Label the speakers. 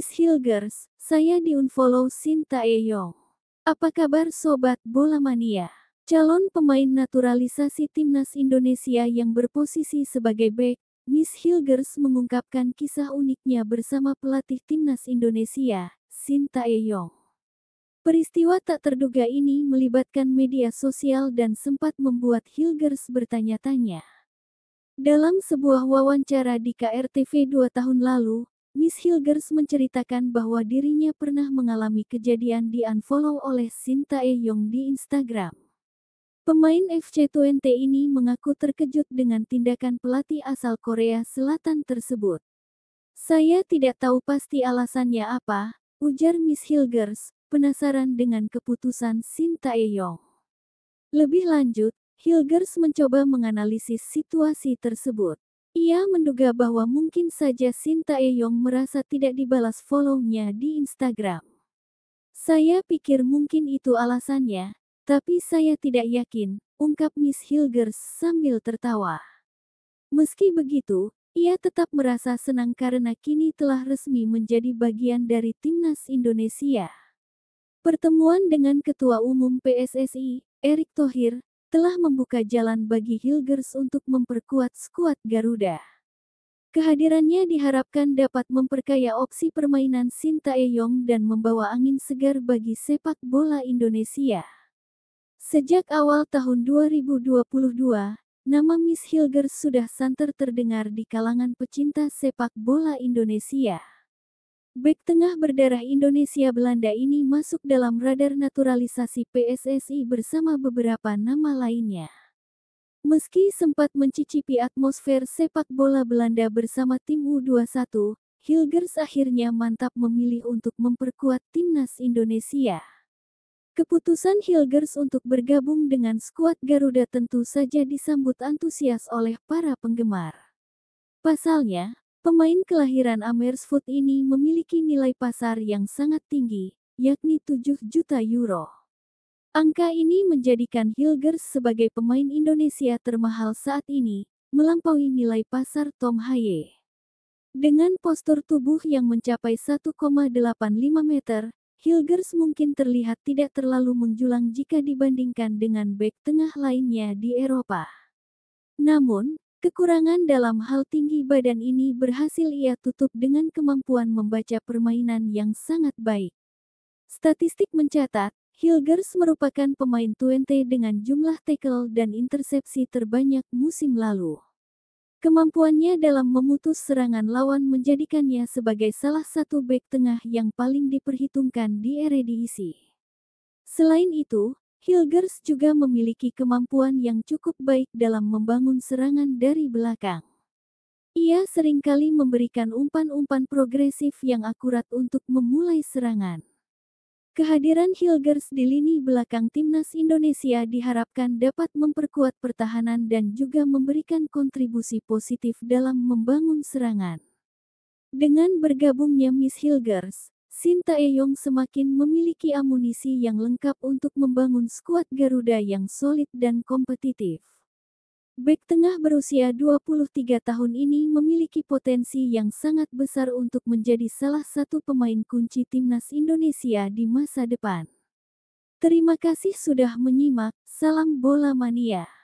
Speaker 1: Miss Hilgers, saya di-unfollow Sinta Eyong. Apa kabar Sobat Bola Mania? Calon pemain naturalisasi timnas Indonesia yang berposisi sebagai bek, Miss Hilgers mengungkapkan kisah uniknya bersama pelatih timnas Indonesia, Sinta Eyong. Peristiwa tak terduga ini melibatkan media sosial dan sempat membuat Hilgers bertanya-tanya. Dalam sebuah wawancara di KRTV dua tahun lalu, Miss Hilgers menceritakan bahwa dirinya pernah mengalami kejadian di unfollow oleh Sinta E yong di Instagram. Pemain FC20 ini mengaku terkejut dengan tindakan pelatih asal Korea Selatan tersebut. Saya tidak tahu pasti alasannya apa, ujar Miss Hilgers, penasaran dengan keputusan Sinta E yong Lebih lanjut, Hilgers mencoba menganalisis situasi tersebut. Ia menduga bahwa mungkin saja Sinta Eyong merasa tidak dibalas follow-nya di Instagram. Saya pikir mungkin itu alasannya, tapi saya tidak yakin, ungkap Miss Hilgers sambil tertawa. Meski begitu, ia tetap merasa senang karena kini telah resmi menjadi bagian dari timnas Indonesia. Pertemuan dengan Ketua Umum PSSI, Erick Thohir, telah membuka jalan bagi Hilgers untuk memperkuat skuad Garuda. Kehadirannya diharapkan dapat memperkaya opsi permainan Sinta Eyong dan membawa angin segar bagi sepak bola Indonesia. Sejak awal tahun 2022, nama Miss Hilgers sudah santer terdengar di kalangan pecinta sepak bola Indonesia. Bek tengah berdarah Indonesia Belanda ini masuk dalam radar naturalisasi PSSI bersama beberapa nama lainnya. Meski sempat mencicipi atmosfer sepak bola Belanda bersama tim U21, Hilgers akhirnya mantap memilih untuk memperkuat timnas Indonesia. Keputusan Hilgers untuk bergabung dengan skuad Garuda tentu saja disambut antusias oleh para penggemar. Pasalnya, Pemain kelahiran Amersfoot ini memiliki nilai pasar yang sangat tinggi, yakni 7 juta euro. Angka ini menjadikan Hilgers sebagai pemain Indonesia termahal saat ini, melampaui nilai pasar Tom Haye. Dengan postur tubuh yang mencapai 1,85 meter, Hilgers mungkin terlihat tidak terlalu menjulang jika dibandingkan dengan bek tengah lainnya di Eropa. Namun, Kekurangan dalam hal tinggi badan ini berhasil ia tutup dengan kemampuan membaca permainan yang sangat baik. Statistik mencatat, Hilgers merupakan pemain Twente dengan jumlah tackle dan intersepsi terbanyak musim lalu. Kemampuannya dalam memutus serangan lawan menjadikannya sebagai salah satu bek tengah yang paling diperhitungkan di Eredivisie. Selain itu, Hilgers juga memiliki kemampuan yang cukup baik dalam membangun serangan dari belakang. Ia seringkali memberikan umpan-umpan progresif yang akurat untuk memulai serangan. Kehadiran Hilgers di lini belakang timnas Indonesia diharapkan dapat memperkuat pertahanan dan juga memberikan kontribusi positif dalam membangun serangan. Dengan bergabungnya Miss Hilgers, Sinta Eyong semakin memiliki amunisi yang lengkap untuk membangun skuad Garuda yang solid dan kompetitif. Bek tengah berusia 23 tahun ini memiliki potensi yang sangat besar untuk menjadi salah satu pemain kunci timnas Indonesia di masa depan. Terima kasih sudah menyimak. Salam bola mania.